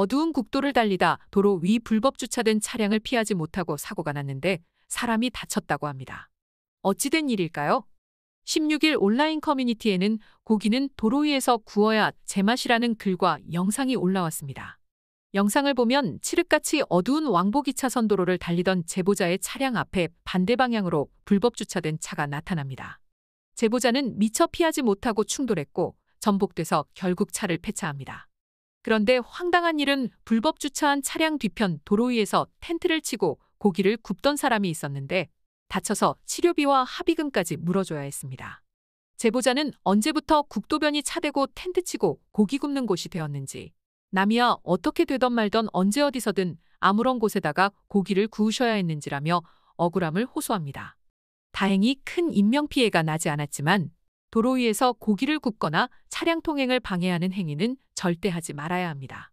어두운 국도를 달리다 도로 위 불법 주차된 차량을 피하지 못하고 사고가 났는데 사람이 다쳤다고 합니다. 어찌된 일일까요? 16일 온라인 커뮤니티에는 고기는 도로 위에서 구워야 제맛이라는 글과 영상이 올라왔습니다. 영상을 보면 칠흑같이 어두운 왕복 2차선 도로를 달리던 제보자의 차량 앞에 반대 방향으로 불법 주차된 차가 나타납니다. 제보자는 미처 피하지 못하고 충돌했고 전복돼서 결국 차를 폐차합니다. 그런데 황당한 일은 불법 주차한 차량 뒤편 도로 위에서 텐트를 치고 고기를 굽던 사람이 있었는데 다쳐서 치료비와 합의금까지 물어줘야 했습니다. 제보자는 언제부터 국도변이 차대고 텐트 치고 고기 굽는 곳이 되었는지 남이야 어떻게 되던 말던 언제 어디서든 아무런 곳에다가 고기를 구우셔야 했는지라며 억울함을 호소합니다. 다행히 큰 인명피해가 나지 않았지만 도로 위에서 고기를 굽거나 차량 통행을 방해하는 행위는 절대 하지 말아야 합니다.